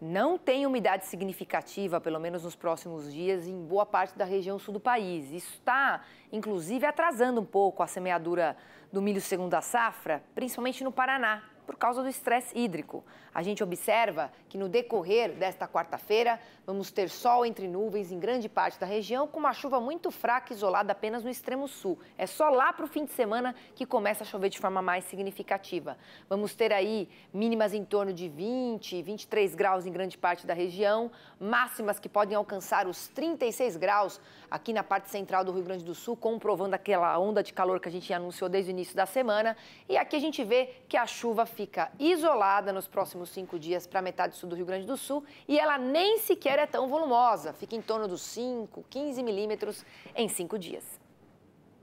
não tem umidade significativa, pelo menos nos próximos dias, em boa parte da região sul do país. Isso está, inclusive, atrasando um pouco a semeadura do milho segunda safra, principalmente no Paraná, por causa do estresse hídrico. A gente observa que no decorrer desta quarta-feira vamos ter sol entre nuvens em grande parte da região, com uma chuva muito fraca isolada apenas no extremo sul. É só lá para o fim de semana que começa a chover de forma mais significativa. Vamos ter aí mínimas em torno de 20, 23 graus em grande parte da região, máximas que podem alcançar os 36 graus aqui na parte central do Rio Grande do Sul, comprovando aquela onda de calor que a gente anunciou desde o início da semana. E aqui a gente vê que a chuva fica isolada nos próximos cinco dias para metade sul do Rio Grande do Sul e ela nem sequer é tão volumosa, fica em torno dos 5, 15 milímetros em cinco dias.